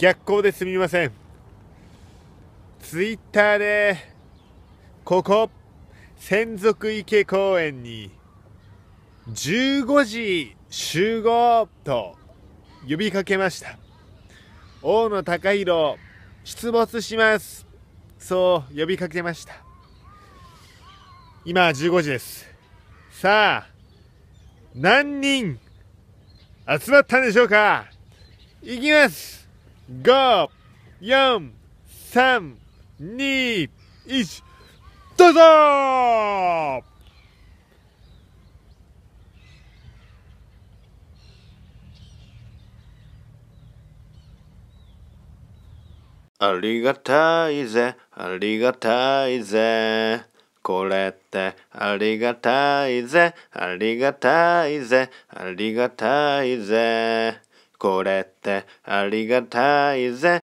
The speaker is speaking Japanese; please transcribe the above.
逆光ですみません。ツイッターで、ここ、専属池公園に、15時集合と呼びかけました。大野隆弘、出没します。そう呼びかけました。今15時です。さあ、何人集まったんでしょうかいきます5、4、3、2、1、どうぞありがたいぜ、ありがたいぜ。これってありがたいぜ、ありがたいぜ、ありがたいぜ。これってありがたいぜ